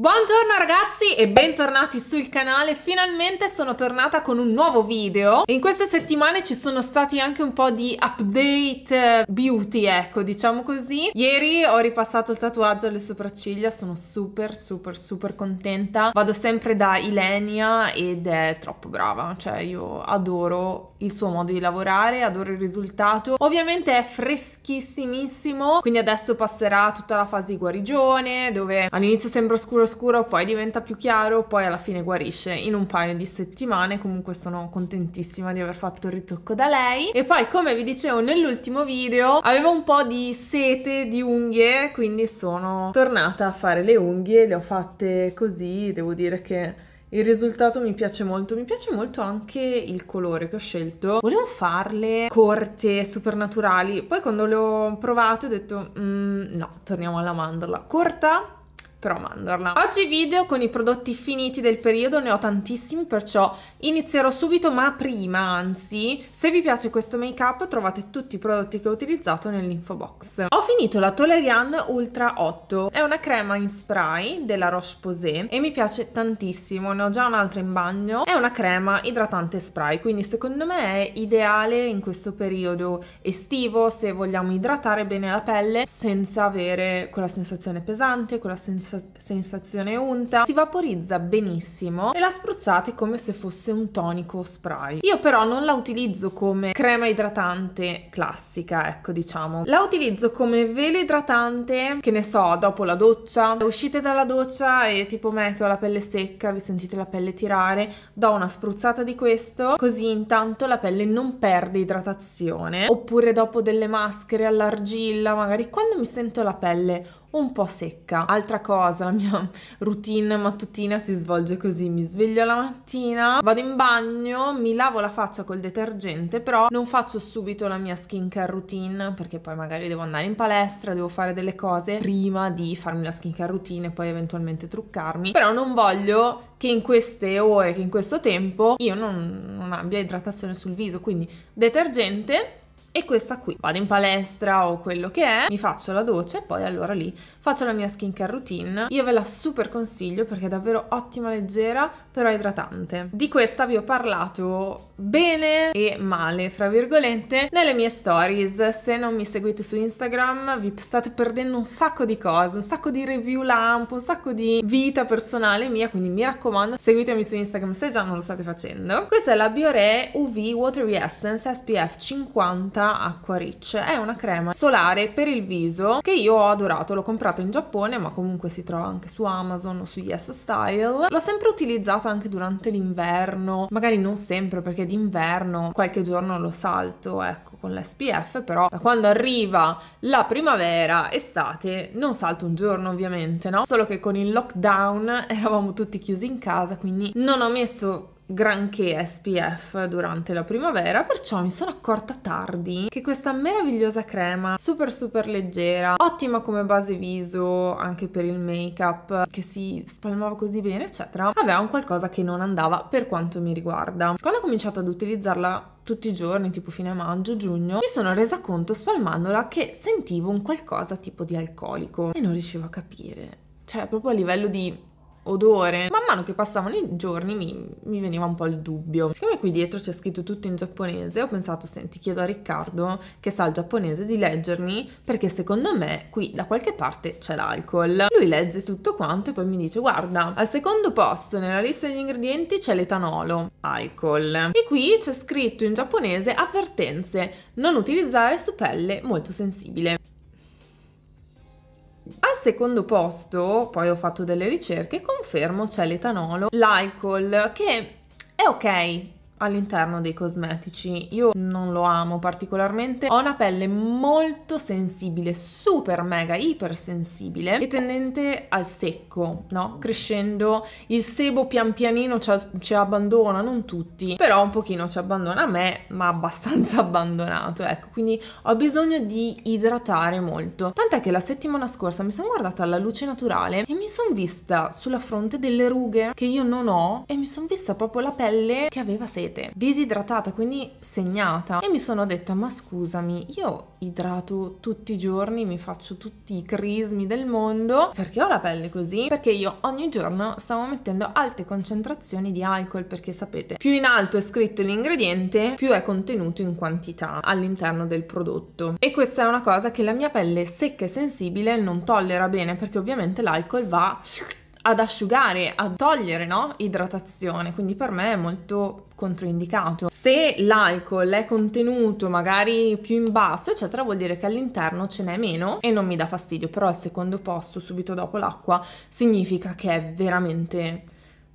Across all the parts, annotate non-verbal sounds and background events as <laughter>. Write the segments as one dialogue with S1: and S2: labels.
S1: Buongiorno ragazzi e bentornati sul canale, finalmente sono tornata con un nuovo video in queste settimane ci sono stati anche un po' di update eh, beauty ecco diciamo così ieri ho ripassato il tatuaggio alle sopracciglia sono super super super contenta vado sempre da Ilenia ed è troppo brava cioè io adoro il suo modo di lavorare, adoro il risultato ovviamente è freschissimissimo quindi adesso passerà tutta la fase di guarigione dove all'inizio sembra oscuro oscuro, poi diventa più chiaro, poi alla fine guarisce in un paio di settimane. Comunque sono contentissima di aver fatto il ritocco da lei. E poi, come vi dicevo nell'ultimo video, avevo un po' di sete di unghie, quindi sono tornata a fare le unghie, le ho fatte così, devo dire che... Il risultato mi piace molto, mi piace molto anche il colore che ho scelto. Volevo farle corte, super naturali, poi quando le ho provate ho detto mm, no, torniamo alla mandorla. Corta però mandorla. Oggi video con i prodotti finiti del periodo, ne ho tantissimi perciò inizierò subito ma prima anzi se vi piace questo make up trovate tutti i prodotti che ho utilizzato nell'info box. Ho finito la Tolerian Ultra 8, è una crema in spray della Roche Posay e mi piace tantissimo, ne ho già un'altra in bagno, è una crema idratante spray quindi secondo me è ideale in questo periodo estivo se vogliamo idratare bene la pelle senza avere quella sensazione pesante, quella sensazione sens sensazione unta, si vaporizza benissimo e la spruzzate come se fosse un tonico spray. Io però non la utilizzo come crema idratante classica, ecco diciamo. La utilizzo come velo idratante, che ne so, dopo la doccia, uscite dalla doccia e tipo me che ho la pelle secca, vi sentite la pelle tirare, do una spruzzata di questo, così intanto la pelle non perde idratazione. Oppure dopo delle maschere all'argilla, magari quando mi sento la pelle un po' secca. Altra cosa, la mia routine mattutina si svolge così, mi sveglio la mattina, vado in bagno, mi lavo la faccia col detergente, però non faccio subito la mia skincare routine perché poi magari devo andare in palestra, devo fare delle cose prima di farmi la skincare routine e poi eventualmente truccarmi, però non voglio che in queste ore, che in questo tempo io non, non abbia idratazione sul viso, quindi detergente e questa qui, vado in palestra o quello che è, mi faccio la doccia e poi allora lì faccio la mia skincare routine. Io ve la super consiglio perché è davvero ottima, leggera, però idratante. Di questa vi ho parlato bene e male, fra virgolette, nelle mie stories. Se non mi seguite su Instagram vi state perdendo un sacco di cose, un sacco di review lampo, un sacco di vita personale mia, quindi mi raccomando seguitemi su Instagram se già non lo state facendo. Questa è la Biore UV Watery Essence SPF 50 chiamata Acqua Rich. È una crema solare per il viso che io ho adorato, l'ho comprata in Giappone ma comunque si trova anche su Amazon o su Yes Style. L'ho sempre utilizzata anche durante l'inverno, magari non sempre perché d'inverno qualche giorno lo salto ecco con l'SPF, però da quando arriva la primavera, estate, non salto un giorno ovviamente, no? Solo che con il lockdown <laughs> eravamo tutti chiusi in casa, quindi non ho messo granché SPF durante la primavera, perciò mi sono accorta tardi che questa meravigliosa crema, super super leggera, ottima come base viso anche per il make up, che si spalmava così bene, eccetera, aveva un qualcosa che non andava per quanto mi riguarda. Quando ho cominciato ad utilizzarla tutti i giorni, tipo fine maggio, giugno, mi sono resa conto spalmandola che sentivo un qualcosa tipo di alcolico e non riuscivo a capire. Cioè, proprio a livello di odore. Man mano che passavano i giorni mi, mi, veniva un po' il dubbio. Siccome qui dietro c'è scritto tutto in giapponese, ho pensato, senti, chiedo a Riccardo, che sa il giapponese, di leggermi, perché secondo me qui da qualche parte c'è l'alcol. Lui legge tutto quanto e poi mi dice, guarda, al secondo posto nella lista degli ingredienti c'è l'etanolo, alcol. E qui c'è scritto in giapponese avvertenze, non utilizzare su pelle molto sensibile. Al secondo posto, poi ho fatto delle ricerche, confermo c'è l'etanolo, l'alcol, che è ok, all'interno dei cosmetici. Io non lo amo particolarmente, ho una pelle molto sensibile, super mega ipersensibile e tendente al secco, no? Crescendo il sebo pian pianino ci, ci abbandona, non tutti, però un pochino ci abbandona a me, ma abbastanza <laughs> abbandonato, ecco, quindi ho bisogno di idratare molto. Tant'è che la settimana scorsa mi sono guardata alla luce naturale e mi sono vista sulla fronte delle rughe che io non ho e mi sono vista proprio la pelle che aveva sebo sete, disidratata, quindi segnata. E mi sono detta, ma scusami, io idrato tutti i giorni, mi faccio tutti i crismi del mondo, perché ho la pelle così? Perché io ogni giorno stavo mettendo alte concentrazioni di alcol, perché sapete, più in alto è scritto l'ingrediente, più è contenuto in quantità all'interno del prodotto. E questa è una cosa che la mia pelle secca e sensibile non tollera bene, perché ovviamente l'alcol va ad asciugare, a togliere no? idratazione, quindi per me è molto controindicato. Se l'alcol è contenuto magari più in basso, eccetera, vuol dire che all'interno ce n'è meno e non mi dà fastidio, però al secondo posto, subito dopo l'acqua, significa che è veramente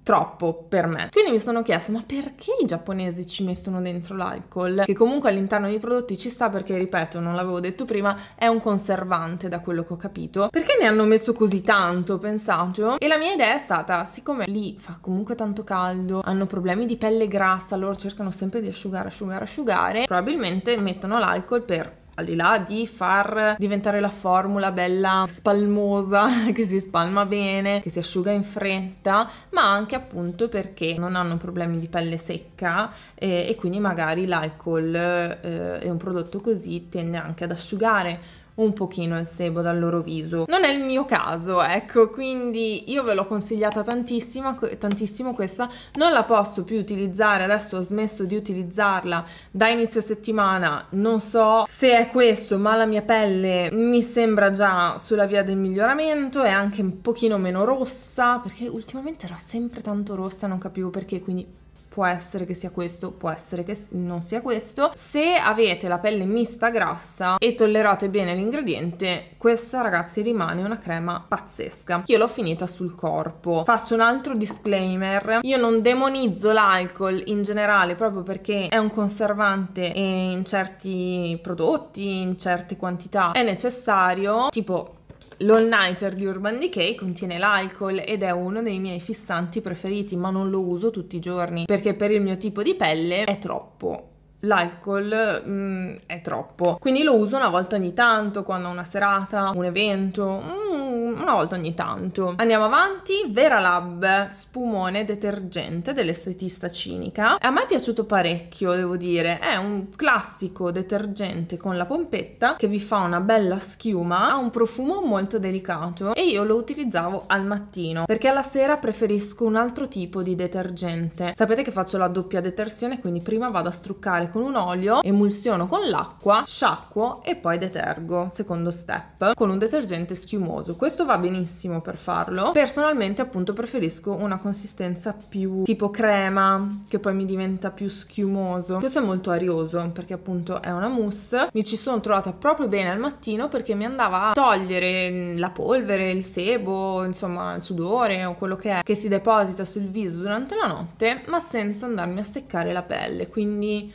S1: troppo per me. Quindi mi sono chiesta ma perché i giapponesi ci mettono dentro l'alcol? Che comunque all'interno dei prodotti ci sta perché, ripeto, non l'avevo detto prima, è un conservante da quello che ho capito. Perché ne hanno messo così tanto, pensaggio? E la mia idea è stata, siccome lì fa comunque tanto caldo, hanno problemi di pelle grassa, loro cercano sempre di asciugare, asciugare, asciugare, probabilmente mettono l'alcol per al di là di far diventare la formula bella spalmosa, <laughs> che si spalma bene, che si asciuga in fretta, ma anche appunto perché non hanno problemi di pelle secca eh, e quindi magari l'alcol eh, e un prodotto così tende anche ad asciugare un pochino il sebo dal loro viso. Non è il mio caso, ecco, quindi io ve l'ho consigliata tantissimo, tantissimo questa, non la posso più utilizzare, adesso ho smesso di utilizzarla da inizio settimana, non so se è questo, ma la mia pelle mi sembra già sulla via del miglioramento, è anche un pochino meno rossa, perché ultimamente era sempre tanto rossa, non capivo perché, quindi può essere che sia questo, può essere che non sia questo. Se avete la pelle mista grassa e tollerate bene l'ingrediente, questa ragazzi rimane una crema pazzesca. Io l'ho finita sul corpo. Faccio un altro disclaimer, io non demonizzo l'alcol in generale proprio perché è un conservante e in certi prodotti, in certe quantità è necessario, tipo L'All Nighter di Urban Decay contiene l'alcol ed è uno dei miei fissanti preferiti, ma non lo uso tutti i giorni perché per il mio tipo di pelle è troppo l'alcol mm, è troppo. Quindi lo uso una volta ogni tanto, quando ho una serata, un evento, mm, una volta ogni tanto. Andiamo avanti, Veralab, spumone detergente dell'estetista cinica. A me è piaciuto parecchio, devo dire. È un classico detergente con la pompetta che vi fa una bella schiuma, ha un profumo molto delicato e io lo utilizzavo al mattino perché alla sera preferisco un altro tipo di detergente. Sapete che faccio la doppia detersione, quindi prima vado a struccare con un olio, emulsiono con l'acqua, sciacquo e poi detergo, secondo step, con un detergente schiumoso. Questo va benissimo per farlo. Personalmente appunto preferisco una consistenza più tipo crema, che poi mi diventa più schiumoso. Questo è molto arioso perché appunto è una mousse. Mi ci sono trovata proprio bene al mattino perché mi andava a togliere mm, la polvere, il sebo, insomma il sudore o quello che è che si deposita sul viso durante la notte, ma senza andarmi a seccare la pelle. Quindi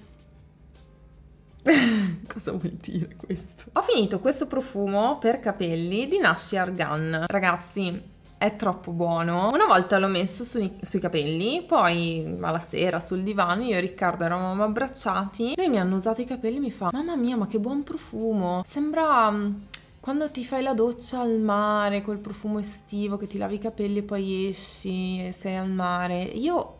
S1: <laughs> Cosa vuol dire questo? Ho finito questo profumo per capelli di Nashi Argan. Ragazzi, è troppo buono. Una volta l'ho messo sui, sui, capelli, poi alla sera sul divano io e Riccardo eravamo abbracciati, lui mi hanno usato i capelli e mi fa mamma mia ma che buon profumo, sembra mm, quando ti fai la doccia al mare, quel profumo estivo che ti lavi i capelli e poi esci e sei al mare. Io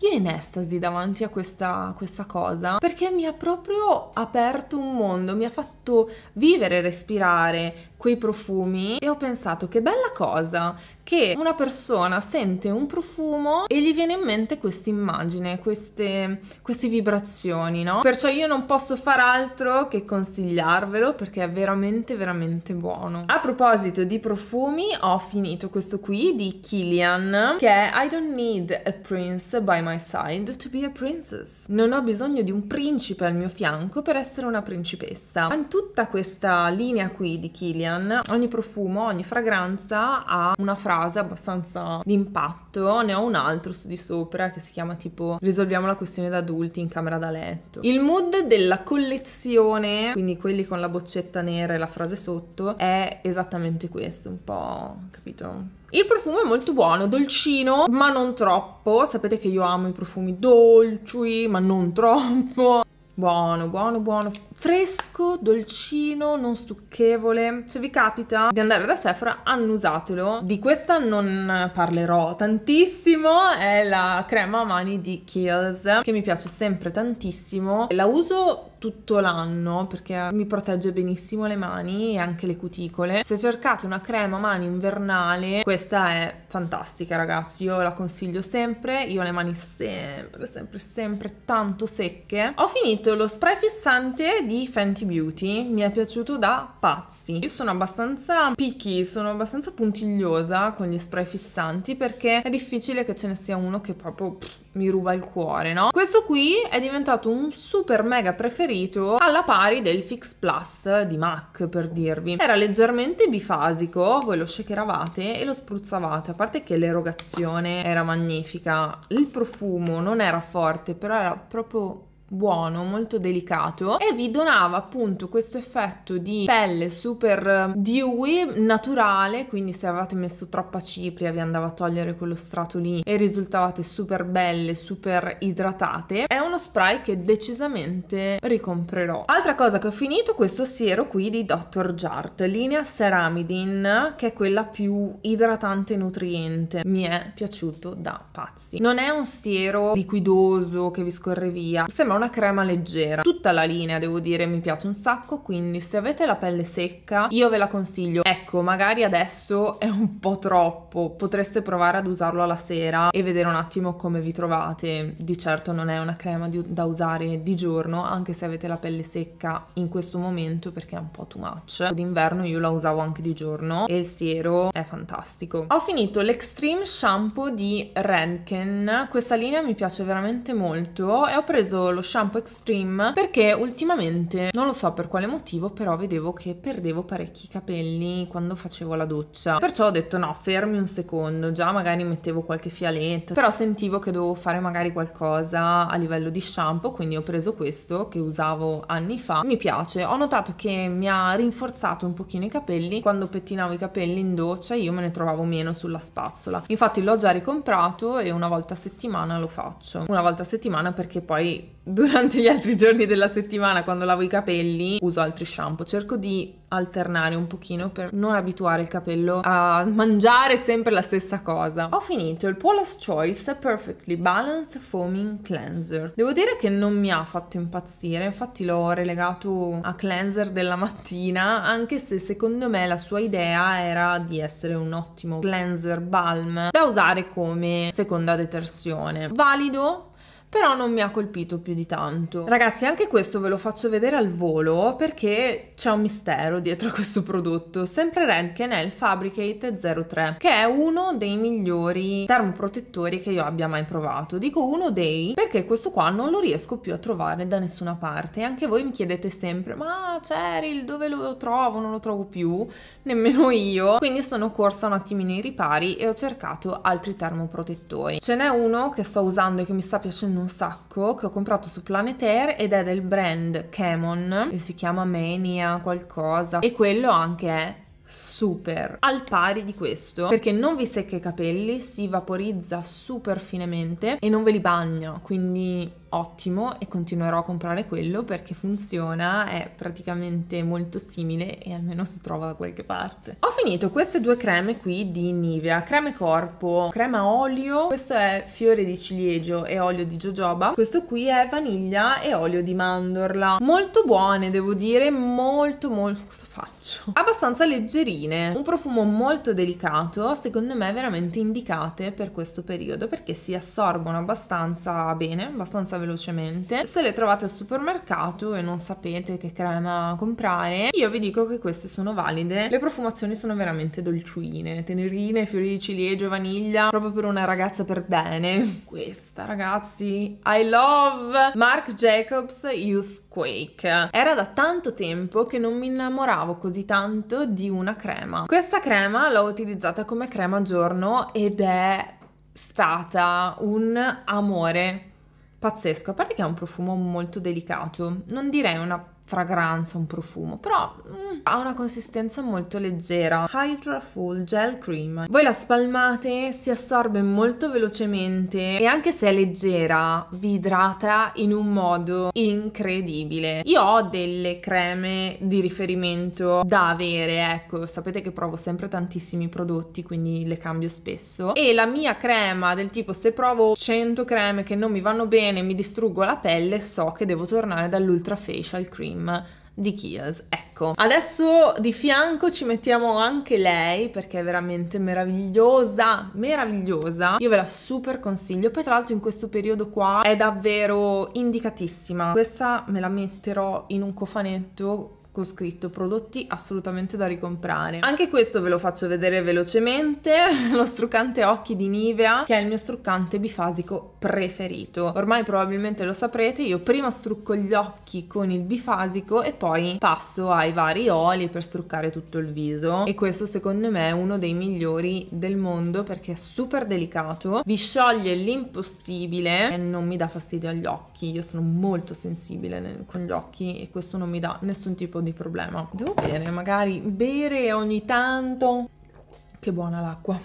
S1: io in estasi davanti a questa, questa, cosa perché mi ha proprio aperto un mondo, mi ha fatto vivere, e respirare quei profumi e ho pensato che bella cosa che una persona sente un profumo e gli viene in mente questa immagine, queste, queste vibrazioni, no? Perciò io non posso far altro che consigliarvelo perché è veramente, veramente buono. A proposito di profumi, ho finito questo qui di Killian, che è I don't need a prince by my side to be a princess. Non ho bisogno di un principe al mio fianco per essere una principessa. In tutta questa linea qui di Killian, ogni profumo, ogni fragranza ha una frase casa abbastanza d'impatto, ne ho un altro su di sopra che si chiama tipo Risolviamo la questione da adulti in camera da letto. Il mood della collezione, quindi quelli con la boccetta nera e la frase sotto, è esattamente questo, un po', capito? Il profumo è molto buono, dolcino, ma non troppo. Sapete che io amo i profumi dolci, ma non troppo. Buono, buono, buono, fresco, dolcino, non stucchevole. Se vi capita di andare da Sephora, annusatelo. Di questa non parlerò tantissimo, è la crema a mani di Kiehl's, che mi piace sempre tantissimo. La uso tutto l'anno perché mi protegge benissimo le mani e anche le cuticole. Se cercate una crema mani invernale, questa è fantastica ragazzi, io la consiglio sempre, io ho le mani sempre, sempre, sempre tanto secche. Ho finito lo spray fissante di Fenty Beauty, mi è piaciuto da pazzi. Io sono abbastanza picky, sono abbastanza puntigliosa con gli spray fissanti perché è difficile che ce ne sia uno che proprio pff, mi ruba il cuore, no? Questo qui è diventato un super mega preferito preferito alla pari del Fix Plus di MAC per dirvi. Era leggermente bifasico, voi lo shakeravate e lo spruzzavate, a parte che l'erogazione era magnifica, il profumo non era forte, però era proprio buono, molto delicato e vi donava appunto questo effetto di pelle super ehm, dewy naturale, quindi se avevate messo troppa cipria vi andava a togliere quello strato lì e risultavate super belle, super idratate. È uno spray che decisamente ricomprerò. Altra cosa che ho finito questo siero qui di Dr. Jart, linea Ceramidin, che è quella più idratante e nutriente. Mi è piaciuto da pazzi. Non è un siero liquidoso che vi scorre via, sembra una crema leggera. Tutta la linea, devo dire, mi piace un sacco, quindi se avete la pelle secca io ve la consiglio. Ecco, magari adesso è un po' troppo, potreste provare ad usarlo alla sera e vedere un attimo come vi trovate. Di certo non è una crema di, da usare di giorno, anche se avete la pelle secca in questo momento perché è un po' too much. D'inverno io la usavo anche di giorno e il siero è fantastico. Ho finito l'Extreme Shampoo di Redken, questa linea mi piace veramente molto e ho preso lo shampoo Extreme perché ultimamente, non lo so per quale motivo, però vedevo che perdevo parecchi capelli quando facevo la doccia. Perciò ho detto no, fermi un secondo, già magari mettevo qualche fialetta, però sentivo che dovevo fare magari qualcosa a livello di shampoo, quindi ho preso questo che usavo anni fa. Mi piace, ho notato che mi ha rinforzato un pochino i capelli, quando pettinavo i capelli in doccia io me ne trovavo meno sulla spazzola. Infatti l'ho già ricomprato e una volta a settimana lo faccio. Una volta a settimana perché poi durante gli altri giorni della settimana quando lavo i capelli uso altri shampoo, cerco di alternare un pochino per non abituare il capello a mangiare sempre la stessa cosa. Ho finito il Paula's Choice Perfectly Balanced Foaming Cleanser. Devo dire che non mi ha fatto impazzire, infatti l'ho relegato a cleanser della mattina, anche se secondo me la sua idea era di essere un ottimo cleanser balm da usare come seconda detersione. Valido però non mi ha colpito più di tanto. Ragazzi, anche questo ve lo faccio vedere al volo perché c'è un mistero dietro questo prodotto. Sempre Redken è il Fabricate 03, che è uno dei migliori termoprotettori che io abbia mai provato. Dico uno dei perché questo qua non lo riesco più a trovare da nessuna parte. E Anche voi mi chiedete sempre, ma Cheryl, dove lo trovo? Non lo trovo più, nemmeno io. Quindi sono corsa un attimino ai ripari e ho cercato altri termoprotettori. Ce n'è uno che sto usando e che mi sta piacendo piacciono un sacco, che ho comprato su Planet Air ed è del brand Camon, si chiama Mania qualcosa, e quello anche è super al pari di questo perché non vi secca i capelli si vaporizza super finemente e non ve li bagna quindi ottimo e continuerò a comprare quello perché funziona, è praticamente molto simile e almeno si trova da qualche parte. Ho finito queste due creme qui di Nivea, creme corpo, crema olio, questo è fiore di ciliegio e olio di jojoba, questo qui è vaniglia e olio di mandorla, molto buone devo dire, molto molto, cosa faccio? Abbastanza leggerine, un profumo molto delicato, secondo me veramente indicate per questo periodo perché si assorbono abbastanza bene, abbastanza velocemente. Se le trovate al supermercato e non sapete che crema comprare, io vi dico che queste sono valide. Le profumazioni sono veramente dolciuine, tenerine, fiori di ciliegio, vaniglia, proprio per una ragazza per bene. Questa ragazzi, I love Marc Jacobs Youth Quake. Era da tanto tempo che non mi innamoravo così tanto di una crema. Questa crema l'ho utilizzata come crema giorno ed è stata un amore Pazzesco, a parte che ha un profumo molto delicato, non direi una fragranza, un profumo, però mm, ha una consistenza molto leggera. Hydra Full Gel Cream. Voi la spalmate, si assorbe molto velocemente e anche se è leggera, vi idrata in un modo incredibile. Io ho delle creme di riferimento da avere, ecco, sapete che provo sempre tantissimi prodotti, quindi le cambio spesso e la mia crema del tipo se provo 100 creme che non mi vanno bene, mi distruggo la pelle, so che devo tornare dall'Ultra Facial Cream Game di Kills. Ecco, adesso di fianco ci mettiamo anche lei perché è veramente meravigliosa, meravigliosa. Io ve la super consiglio, poi tra l'altro in questo periodo qua è davvero indicatissima. Questa me la metterò in un cofanetto con scritto prodotti assolutamente da ricomprare. Anche questo ve lo faccio vedere velocemente, <laughs> lo struccante occhi di Nivea, che è il mio struccante bifasico preferito. Ormai probabilmente lo saprete, io prima strucco gli occhi con il bifasico e poi passo ai vari oli per struccare tutto il viso e questo secondo me è uno dei migliori del mondo perché è super delicato, vi scioglie l'impossibile e non mi dà fastidio agli occhi, io sono molto sensibile con gli occhi e questo non mi dà nessun tipo di di problema. Devo bere magari, bere ogni tanto. Che buona l'acqua.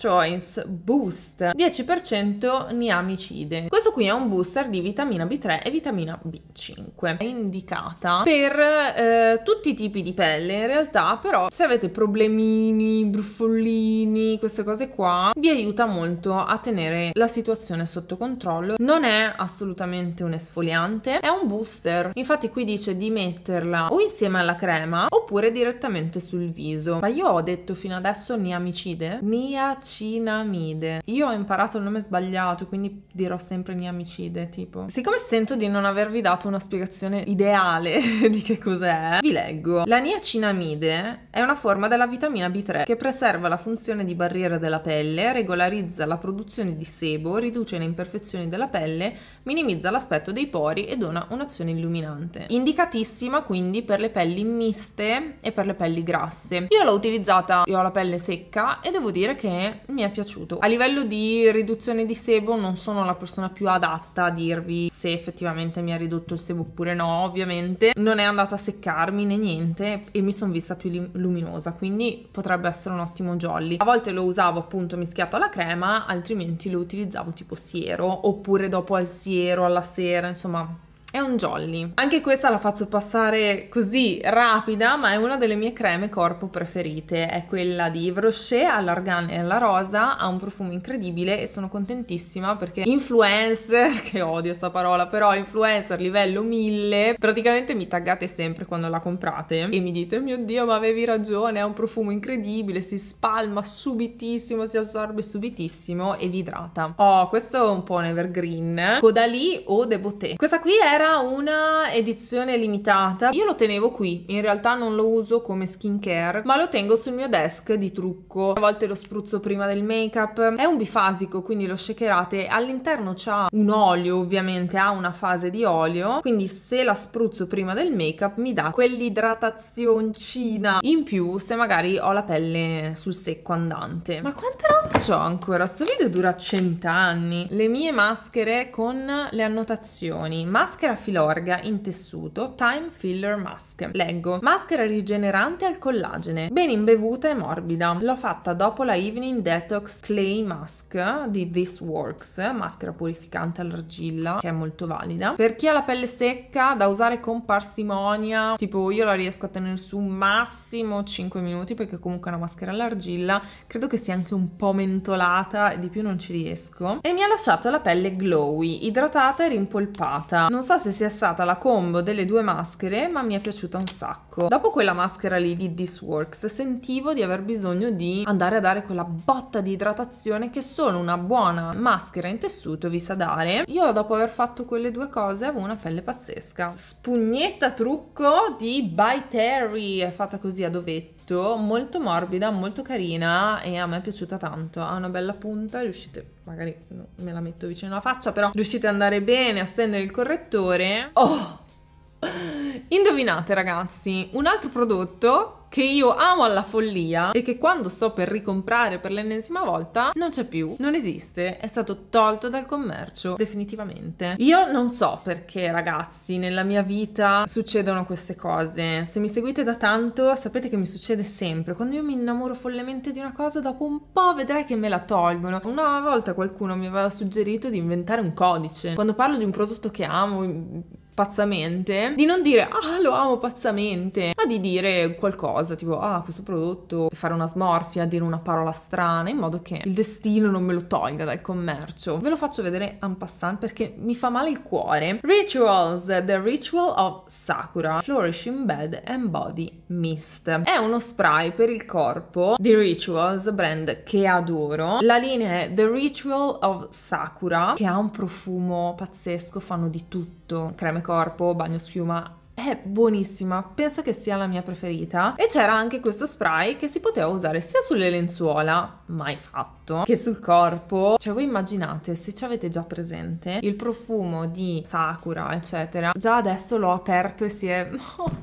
S1: Choice Boost 10% niamicide. Questo qui è un booster di vitamina B3 e vitamina B5. È indicata per eh, tutti i tipi di pelle, in realtà però se avete problemini, bruffolini queste cose qua, vi aiuta molto a tenere la situazione sotto controllo. Non è assolutamente un esfoliante, è un booster. Infatti qui dice di metterla o insieme alla crema oppure direttamente sul viso. Ma io ho detto fino adesso niamicide? niacinamide. Io ho imparato il nome sbagliato, quindi dirò sempre niamicide, tipo. Siccome sento di non avervi dato una spiegazione ideale <laughs> di che cos'è, vi leggo. La niacinamide è una forma della vitamina B3 che preserva la funzione di barriera della pelle, regolarizza la produzione di sebo, riduce le imperfezioni della pelle, minimizza l'aspetto dei pori e dona un'azione illuminante. Indicatissima quindi per le pelli miste e per le pelli grasse. Io l'ho utilizzata, io ho la pelle secca e devo dire dire che mi è piaciuto. A livello di riduzione di sebo non sono la persona più adatta a dirvi se effettivamente mi ha ridotto il sebo oppure no, ovviamente. Non è andata a seccarmi né niente e mi sono vista più luminosa, quindi potrebbe essere un ottimo jolly. A volte lo usavo appunto mischiato alla crema, altrimenti lo utilizzavo tipo siero, oppure dopo al siero alla sera, insomma è un jolly. Anche questa la faccio passare così rapida, ma è una delle mie creme corpo preferite. È quella di Yves Rocher all'argan e alla rosa, ha un profumo incredibile e sono contentissima perché influencer, <laughs> che odio sta parola, però influencer livello 1000, praticamente mi taggate sempre quando la comprate e mi dite oh "Mio Dio, ma avevi ragione, ha un profumo incredibile, si spalma subitissimo, si assorbe subitissimo e vi idrata". Oh, questo è un po' un evergreen, Codalì o De Beauté. Questa qui è era una edizione limitata. Io lo tenevo qui, in realtà non lo uso come skincare, ma lo tengo sul mio desk di trucco. A volte lo spruzzo prima del make-up. È un bifasico, quindi lo shakerate. All'interno c'ha un olio, ovviamente, ha una fase di olio, quindi se la spruzzo prima del make-up mi dà quell'idratazioncina in più se magari ho la pelle sul secco andante. Ma quanta roba c'ho ancora? Sto video dura cent'anni. Le mie maschere con le annotazioni. Maschera maschera filorga in tessuto Time Filler Mask. Leggo. Maschera rigenerante al collagene, ben imbevuta e morbida. L'ho fatta dopo la Evening Detox Clay Mask di This Works, maschera purificante all'argilla, che è molto valida. Per chi ha la pelle secca, da usare con parsimonia, tipo io la riesco a tenere su massimo 5 minuti perché comunque è una maschera all'argilla, credo che sia anche un po' mentolata e di più non ci riesco. E mi ha lasciato la pelle glowy, idratata e rimpolpata. Non so so se sia stata la combo delle due maschere, ma mi è piaciuta un sacco. Dopo quella maschera lì di This Works, sentivo di aver bisogno di andare a dare quella botta di idratazione che solo una buona maschera in tessuto vi sa dare. Io dopo aver fatto quelle due cose avevo una pelle pazzesca. Spugnetta trucco di By Terry, è fatta così a dovetto molto morbida, molto carina e a me è piaciuta tanto. Ha una bella punta, riuscite magari me la metto vicino alla faccia, però riuscite ad andare bene a stendere il correttore. Oh! Indovinate ragazzi, un altro prodotto che io amo alla follia e che quando sto per ricomprare per l'ennesima volta non c'è più, non esiste, è stato tolto dal commercio definitivamente. Io non so perché ragazzi nella mia vita succedono queste cose, se mi seguite da tanto sapete che mi succede sempre, quando io mi innamoro follemente di una cosa dopo un po' vedrai che me la tolgono. Una volta qualcuno mi aveva suggerito di inventare un codice, quando parlo di un prodotto che amo pazzamente, di non dire ah lo amo pazzamente, ma di dire qualcosa tipo ah questo prodotto, fare una smorfia, dire una parola strana in modo che il destino non me lo tolga dal commercio. Ve lo faccio vedere en passant perché mi fa male il cuore. Rituals, The Ritual of Sakura, Flourishing Bed and Body Mist. È uno spray per il corpo di Rituals, brand che adoro. La linea è The Ritual of Sakura che ha un profumo pazzesco, fanno di tutto, creme corpo, bagno schiuma è buonissima, penso che sia la mia preferita e c'era anche questo spray che si poteva usare sia sulle lenzuola, mai fatto, che sul corpo. Cioè voi immaginate se ci avete già presente il profumo di sakura eccetera, già adesso l'ho aperto e si è... <laughs> Oh,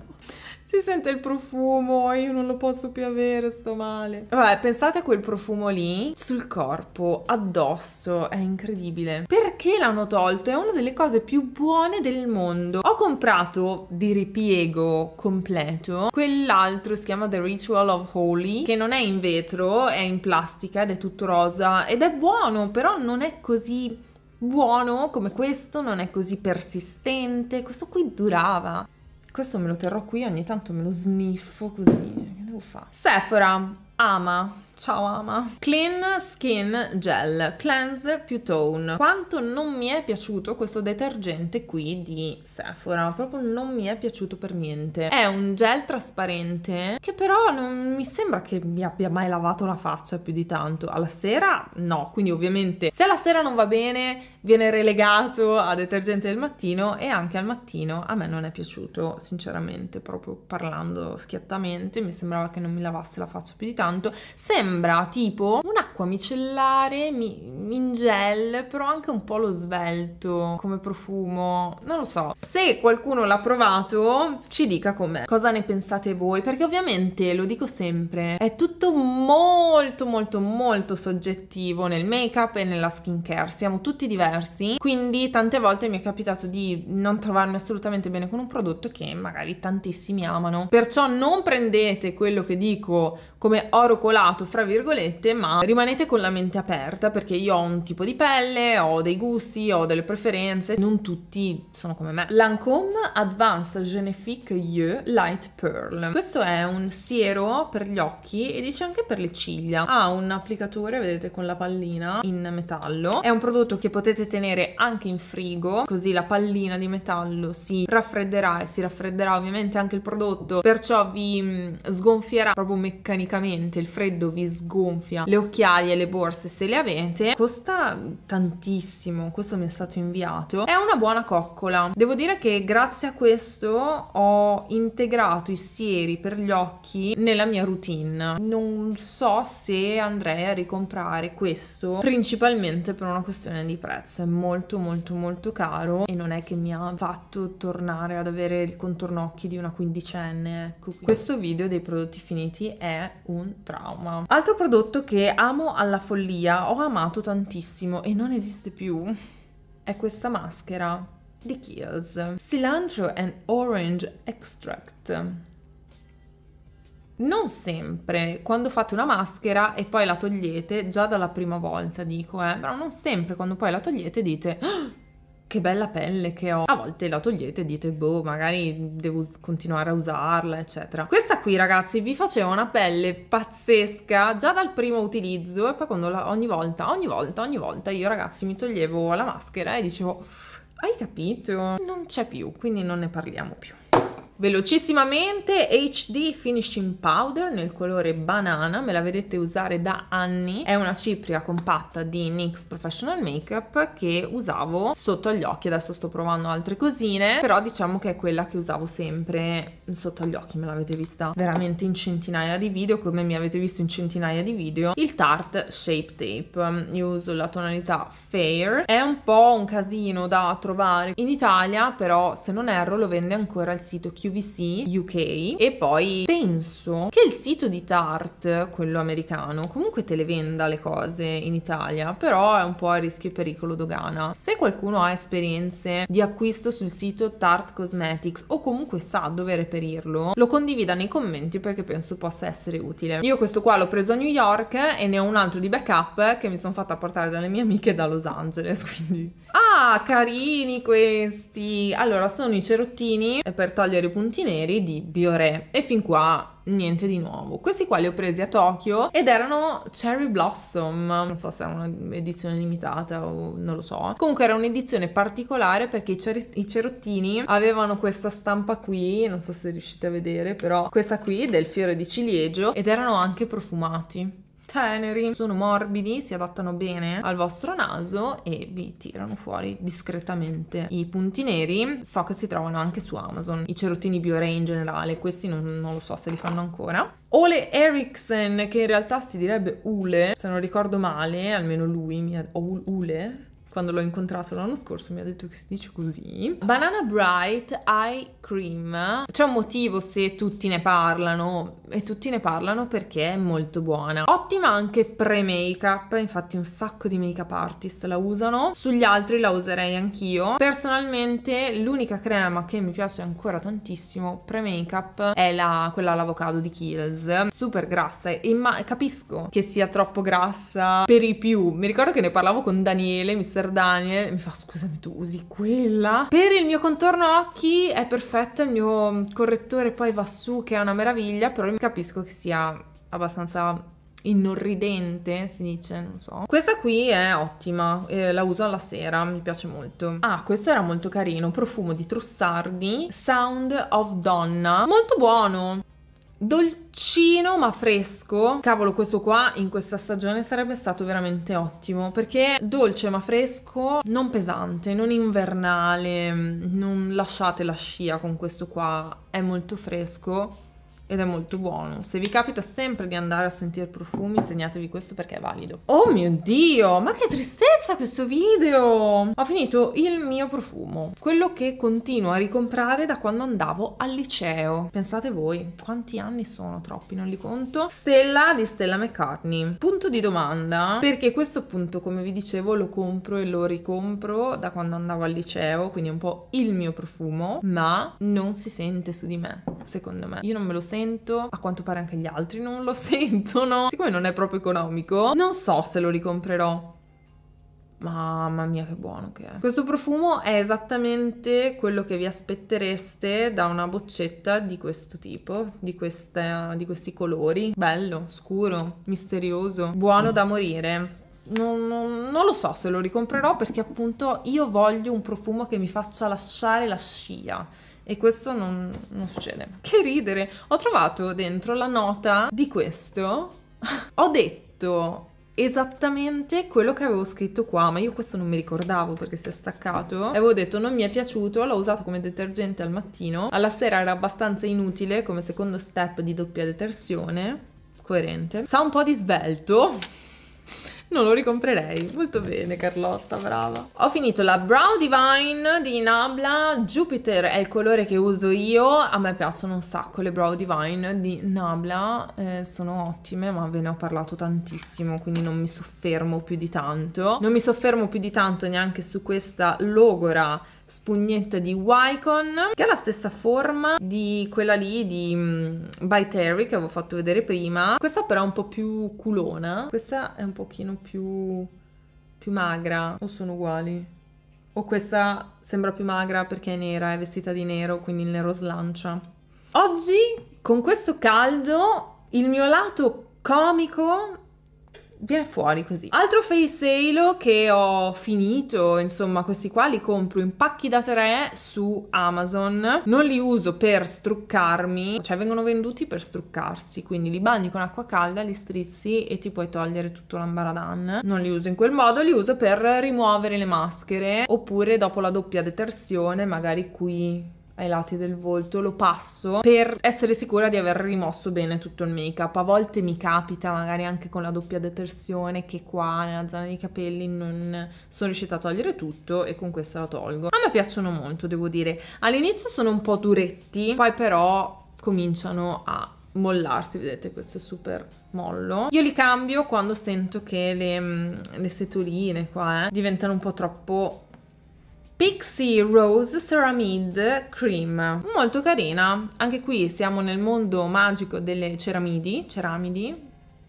S1: si sente il profumo, io non lo posso più avere, sto male. Vabbè, pensate a quel profumo lì sul corpo, addosso, è incredibile. Perché l'hanno tolto? È una delle cose più buone del mondo. Ho comprato di ripiego completo quell'altro, si chiama The Ritual of Holy, che non è in vetro, è in plastica ed è tutto rosa ed è buono, però non è così buono come questo, non è così persistente. Questo qui durava. Questo me lo terrò qui, ogni tanto me lo sniffo così. Che devo fare? Sephora ama Ciao ama. Clean Skin Gel Cleanse più Tone. Quanto non mi è piaciuto questo detergente qui di Sephora, proprio non mi è piaciuto per niente. È un gel trasparente che però non mi sembra che mi abbia mai lavato la faccia più di tanto. Alla sera no, quindi ovviamente se la sera non va bene viene relegato a detergente del mattino e anche al mattino a me non è piaciuto sinceramente, proprio parlando schiattamente, mi sembrava che non mi lavasse la faccia più di tanto. Sembra sembra tipo una acqua micellare, mi, in gel, però anche un po' lo svelto come profumo, non lo so. Se qualcuno l'ha provato, ci dica com'è, cosa ne pensate voi, perché ovviamente, lo dico sempre, è tutto molto molto molto soggettivo nel make-up e nella skincare, siamo tutti diversi, quindi tante volte mi è capitato di non trovarmi assolutamente bene con un prodotto che magari tantissimi amano. Perciò non prendete quello che dico come oro colato, fra virgolette, ma rimanete rimanete con la mente aperta perché io ho un tipo di pelle, ho dei gusti, ho delle preferenze, non tutti sono come me. Lancome Advanced Genifique Yeux Light Pearl. Questo è un siero per gli occhi e dice anche per le ciglia. Ha un applicatore, vedete, con la pallina in metallo. È un prodotto che potete tenere anche in frigo, così la pallina di metallo si raffredderà e si raffredderà ovviamente anche il prodotto, perciò vi mm, sgonfierà proprio meccanicamente, il freddo vi sgonfia le occhiaie e le borse se le avete costa tantissimo questo mi è stato inviato è una buona coccola devo dire che grazie a questo ho integrato i sieri per gli occhi nella mia routine non so se andrei a ricomprare questo principalmente per una questione di prezzo è molto molto molto caro e non è che mi ha fatto tornare ad avere il contorno occhi di una quindicenne ecco questo video dei prodotti finiti è un trauma altro prodotto che amo amo alla follia, ho amato tantissimo e non esiste più, è questa maschera di Kiehl's. Cilantro and Orange Extract. Non sempre, quando fate una maschera e poi la togliete, già dalla prima volta dico, eh, però non sempre quando poi la togliete dite... Oh! che bella pelle che ho. A volte la togliete e dite, boh, magari devo continuare a usarla, eccetera. Questa qui, ragazzi, vi faceva una pelle pazzesca già dal primo utilizzo e poi quando la, ogni volta, ogni volta, ogni volta io, ragazzi, mi toglievo la maschera e dicevo, hai capito? Non c'è più, quindi non ne parliamo più. Velocissimamente HD Finishing Powder nel colore banana, me la vedete usare da anni, è una cipria compatta di NYX Professional Makeup che usavo sotto gli occhi, adesso sto provando altre cosine, però diciamo che è quella che usavo sempre sotto gli occhi, me l'avete vista veramente in centinaia di video, come mi avete visto in centinaia di video, il Tarte Shape Tape, io uso la tonalità Fair, è un po' un casino da trovare in Italia, però se non erro lo vende ancora il sito Q QVC UK e poi penso che il sito di Tarte, quello americano, comunque te le venda le cose in Italia, però è un po' a rischio e pericolo dogana. Se qualcuno ha esperienze di acquisto sul sito Tarte Cosmetics o comunque sa dove reperirlo, lo condivida nei commenti perché penso possa essere utile. Io questo qua l'ho preso a New York e ne ho un altro di backup che mi sono fatta portare dalle mie amiche da Los Angeles, <laughs> quindi... Ah, carini questi! Allora, sono i cerottini per togliere i punti neri di Biore. E fin qua niente di nuovo. Questi qua li ho presi a Tokyo ed erano Cherry Blossom, non so se era un'edizione limitata o non lo so. Comunque era un'edizione particolare perché i, cer i, cerottini avevano questa stampa qui, non so se riuscite a vedere, però questa qui del fiore di ciliegio ed erano anche profumati teneri, sono morbidi, si adattano bene al vostro naso e vi tirano fuori discretamente i punti neri. So che si trovano anche su Amazon, i cerottini Biore in generale, questi non, non lo so se li fanno ancora. Ole Eriksen, che in realtà si direbbe Ule, se non ricordo male, almeno lui, mi mia, Ule, quando l'ho incontrato l'anno scorso mi ha detto che si dice così. Banana Bright Eye Cream. C'è un motivo se tutti ne parlano e tutti ne parlano perché è molto buona. Ottima anche pre-make up, infatti un sacco di make up artist la usano. Sugli altri la userei anch'io. Personalmente l'unica crema che mi piace ancora tantissimo pre-make up è la, quella all'avocado di Kiehl's. Super grassa e ma capisco che sia troppo grassa per i più. Mi ricordo che ne parlavo con Daniele, Mr per Daniel. Mi fa scusami tu usi quella. Per il mio contorno occhi è perfetta, il mio correttore poi va su che è una meraviglia, però capisco che sia abbastanza inorridente, si dice, non so. Questa qui è ottima, eh, la uso alla sera, mi piace molto. Ah, questo era molto carino, profumo di trussardi, Sound of Donna, molto buono dolcino ma fresco. Cavolo, questo qua in questa stagione sarebbe stato veramente ottimo perché dolce ma fresco, non pesante, non invernale, non lasciate la scia con questo qua, è molto fresco ed è molto buono. Se vi capita sempre di andare a sentire profumi, segnatevi questo perché è valido. Oh mio Dio, ma che tristezza questo video! Ho finito il mio profumo, quello che continuo a ricomprare da quando andavo al liceo. Pensate voi, quanti anni sono? Troppi, non li conto. Stella di Stella McCartney. Punto di domanda, perché questo appunto, come vi dicevo, lo compro e lo ricompro da quando andavo al liceo, quindi è un po' il mio profumo, ma non si sente su di me, secondo me. Io non me lo sento sento, a quanto pare anche gli altri non lo <laughs> sentono. Siccome non è proprio economico, non so se lo ricomprerò. Mamma mia che buono che è. Questo profumo è esattamente quello che vi aspettereste da una boccetta di questo tipo, di, queste, di questi colori. Bello, scuro, misterioso, buono da morire. Non, non, non, lo so se lo ricomprerò perché appunto io voglio un profumo che mi faccia lasciare la scia e questo non, non succede. Che ridere! Ho trovato dentro la nota di questo. <laughs> Ho detto esattamente quello che avevo scritto qua, ma io questo non mi ricordavo perché si è staccato. Avevo detto non mi è piaciuto, l'ho usato come detergente al mattino, alla sera era abbastanza inutile come secondo step di doppia detersione, coerente. Sa un po' di svelto, non lo ricomprerei. Molto bene Carlotta, brava. Ho finito la Brow Divine di Nabla. Jupiter è il colore che uso io. A me piacciono un sacco le Brow Divine di Nabla. Eh, sono ottime, ma ve ne ho parlato tantissimo, quindi non mi soffermo più di tanto. Non mi soffermo più di tanto neanche su questa logora spugnetta di Wycon che ha la stessa forma di quella lì di mm, By Terry che avevo fatto vedere prima questa però è un po' più culona questa è un pochino più, più magra o sono uguali o questa sembra più magra perché è nera è vestita di nero quindi il nero slancia oggi con questo caldo il mio lato comico viene fuori così. Altro face Halo che ho finito, insomma questi qua li compro in pacchi da tre su Amazon, non li uso per struccarmi, cioè vengono venduti per struccarsi, quindi li bagni con acqua calda, li strizzi e ti puoi togliere tutto l'ambaradan. Non li uso in quel modo, li uso per rimuovere le maschere oppure dopo la doppia detersione magari qui ai lati del volto, lo passo per essere sicura di aver rimosso bene tutto il make up. A volte mi capita, magari anche con la doppia detersione, che qua nella zona dei capelli non sono riuscita a togliere tutto e con questa la tolgo. A me piacciono molto, devo dire. All'inizio sono un po' duretti, poi però cominciano a mollarsi, vedete questo è super mollo. Io li cambio quando sento che le, mm, le setoline qua eh, diventano un po' troppo Pixie Rose Ceramide Cream, molto carina, anche qui siamo nel mondo magico delle ceramidi, ceramidi,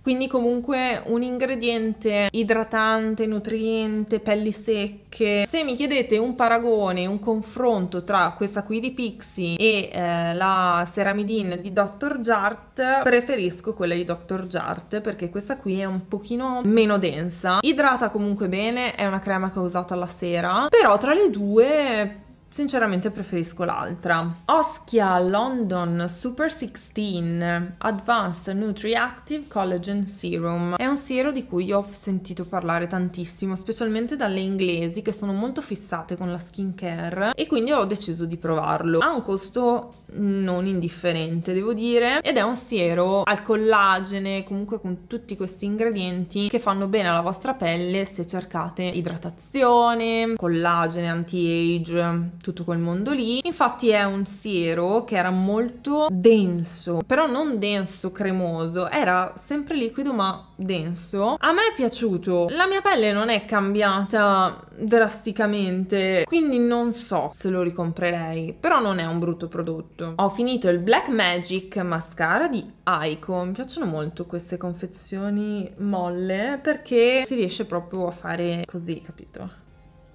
S1: quindi comunque un ingrediente idratante, nutriente, pelli secche. Se mi chiedete un paragone, un confronto tra questa qui di Pixi e eh, la Ceramidin di Dr. Jart, preferisco quella di Dr. Jart perché questa qui è un pochino meno densa. Idrata comunque bene, è una crema che ho usato alla sera, però tra le due sinceramente preferisco l'altra. Oskia London Super 16 Advanced Nutri-Active Collagen Serum. È un siero di cui ho sentito parlare tantissimo, specialmente dalle inglesi che sono molto fissate con la skincare e quindi ho deciso di provarlo. Ha un costo non indifferente devo dire ed è un siero al collagene comunque con tutti questi ingredienti che fanno bene alla vostra pelle se cercate idratazione collagene anti-age tutto quel mondo lì infatti è un siero che era molto denso però non denso cremoso era sempre liquido ma denso a me è piaciuto la mia pelle non è cambiata drasticamente quindi non so se lo ricomprerei però non è un brutto prodotto tutto. Ho finito il Black Magic Mascara di Aiko. Mi piacciono molto queste confezioni molle perché si riesce proprio a fare così, capito?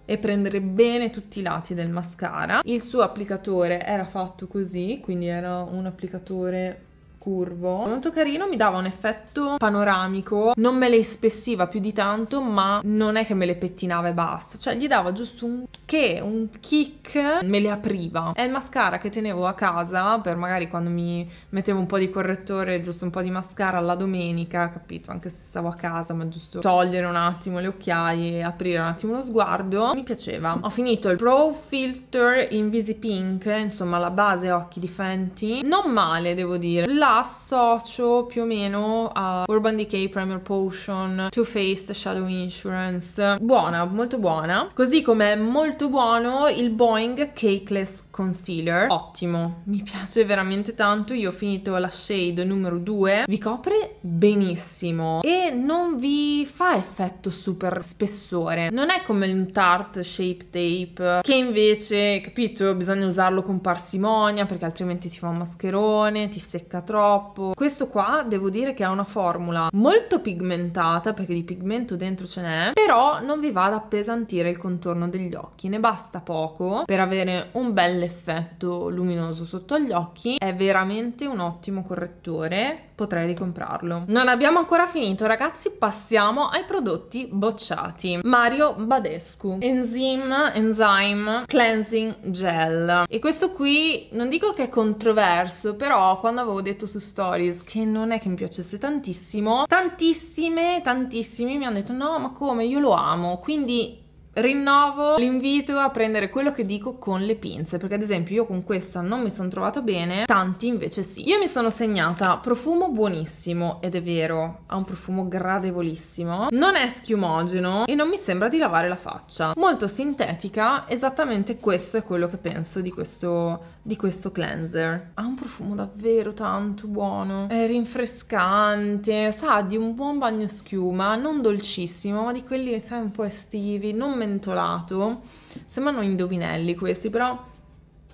S1: e prendere bene tutti i lati del mascara. Il suo applicatore era fatto così, quindi era un applicatore curvo molto carino mi dava un effetto panoramico non me le ispessiva più di tanto ma non è che me le pettinava e basta cioè gli dava giusto un che un kick me le apriva è il mascara che tenevo a casa per magari quando mi mettevo un po' di correttore giusto un po' di mascara la domenica capito anche se stavo a casa ma giusto togliere un attimo le occhiaie aprire un attimo lo sguardo mi piaceva ho finito il Pro Filter Invisi Pink insomma la base occhi di Fenty non male devo dire la la associo più o meno a Urban Decay Primer Potion, Too Faced Shadow Insurance. Buona, molto buona. Così come è molto buono il Boeing Cakeless Concealer. Ottimo, mi <laughs> piace veramente tanto. Io ho finito la shade numero 2. Vi copre benissimo e non vi fa effetto super spessore. Non è come un Tarte Shape Tape che invece, capito, bisogna usarlo con parsimonia perché altrimenti ti fa un mascherone, ti secca troppo troppo. Questo qua devo dire che è una formula molto pigmentata, perché di pigmento dentro ce n'è, però non vi va ad appesantire il contorno degli occhi, ne basta poco per avere un bel effetto luminoso sotto gli occhi, è veramente un ottimo correttore, potrei ricomprarlo. Non abbiamo ancora finito ragazzi, passiamo ai prodotti bocciati. Mario Badescu, Enzyme, Enzyme Cleansing Gel. E questo qui non dico che è controverso, però quando avevo detto su Stories che non è che mi piacesse tantissimo, tantissime, tantissimi mi hanno detto no ma come io lo amo, quindi rinnovo l'invito a prendere quello che dico con le pinze perché ad esempio io con questa non mi sono trovata bene tanti invece sì io mi sono segnata profumo buonissimo ed è vero ha un profumo gradevolissimo non è schiumogeno e non mi sembra di lavare la faccia molto sintetica esattamente questo è quello che penso di questo di questo cleanser ha un profumo davvero tanto buono è rinfrescante sa di un buon bagno schiuma non dolcissimo ma di quelli sai un po' estivi non mentolato, sembrano indovinelli questi, però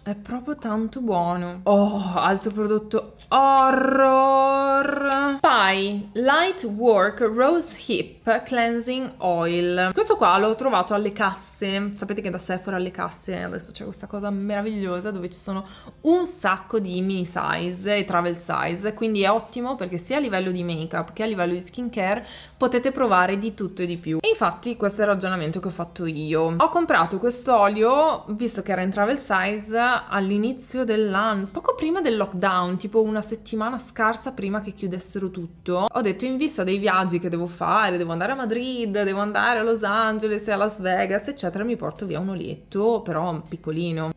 S1: è proprio tanto buono. Oh, altro prodotto horror. Pie Light Work Rose Hip Cleansing Oil. Questo qua l'ho trovato alle casse. Sapete che da Sephora alle casse adesso c'è questa cosa meravigliosa dove ci sono un sacco di mini size e travel size. Quindi è ottimo perché sia a livello di make up che a livello di skincare potete provare di tutto e di più. E infatti questo è il ragionamento che ho fatto io. Ho comprato questo olio, visto che era in travel size all'inizio dell'anno, poco prima del lockdown, tipo una settimana scarsa prima che chiudessero tutto, ho detto in vista dei viaggi che devo fare, devo andare a Madrid, devo andare a Los Angeles, a Las Vegas, eccetera, mi porto via un olietto, però piccolino.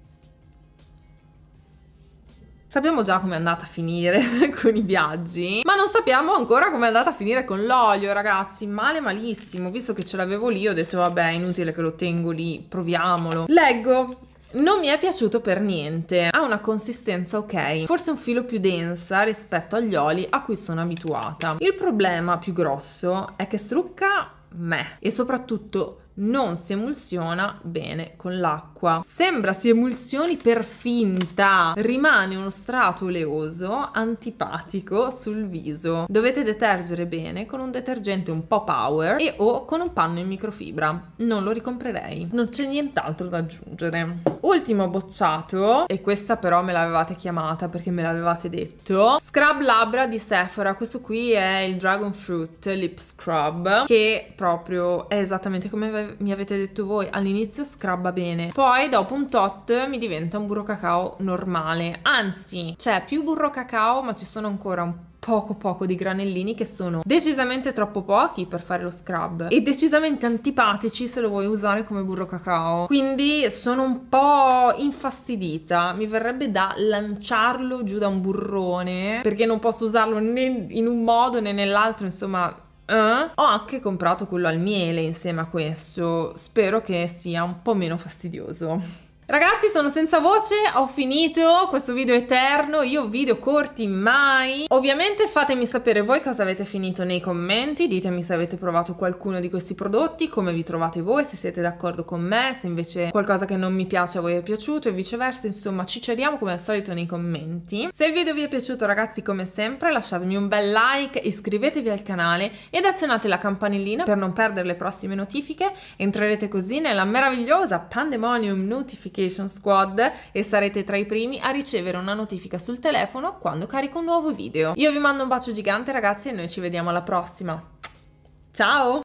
S1: Sappiamo già com'è andata a finire <laughs> con i viaggi, ma non sappiamo ancora com'è andata a finire con l'olio, ragazzi. Male malissimo, visto che ce l'avevo lì, ho detto vabbè, inutile che lo tengo lì, proviamolo. Leggo non mi è piaciuto per niente, ha una consistenza ok, forse un filo più densa rispetto agli oli a cui sono abituata. Il problema più grosso è che strucca me e soprattutto non si emulsiona bene con l'acqua. Sembra si emulsioni per finta, rimane uno strato oleoso antipatico sul viso. Dovete detergere bene con un detergente un po' power e o con un panno in microfibra. Non lo ricomprerei, non c'è nient'altro da aggiungere. Ultimo bocciato, e questa però me l'avevate chiamata perché me l'avevate detto, Scrub Labra di Sephora, questo qui è il Dragon Fruit Lip Scrub che proprio è esattamente come mi avete detto voi, all'inizio scrabba bene, poi dopo un tot mi diventa un burro cacao normale. Anzi, c'è più burro cacao, ma ci sono ancora un poco poco di granellini che sono decisamente troppo pochi per fare lo scrub e decisamente antipatici se lo vuoi usare come burro cacao quindi sono un po' infastidita mi verrebbe da lanciarlo giù da un burrone perché non posso usarlo né in un modo né nell'altro insomma eh? Ho anche comprato quello al miele insieme a questo, spero che sia un po' meno fastidioso. Ragazzi sono senza voce, ho finito questo video eterno, io video corti mai. Ovviamente fatemi sapere voi cosa avete finito nei commenti, ditemi se avete provato qualcuno di questi prodotti, come vi trovate voi, se siete d'accordo con me, se invece qualcosa che non mi piace a voi è piaciuto e viceversa, insomma ci cediamo come al solito nei commenti. Se il video vi è piaciuto ragazzi come sempre lasciatemi un bel like, iscrivetevi al canale ed azionate la campanellina per non perdere le prossime notifiche, entrerete così nella meravigliosa Pandemonium Notification Notification Squad e sarete tra i primi a ricevere una notifica sul telefono quando carico un nuovo video. Io vi mando un bacio gigante ragazzi e noi ci vediamo alla prossima. Ciao!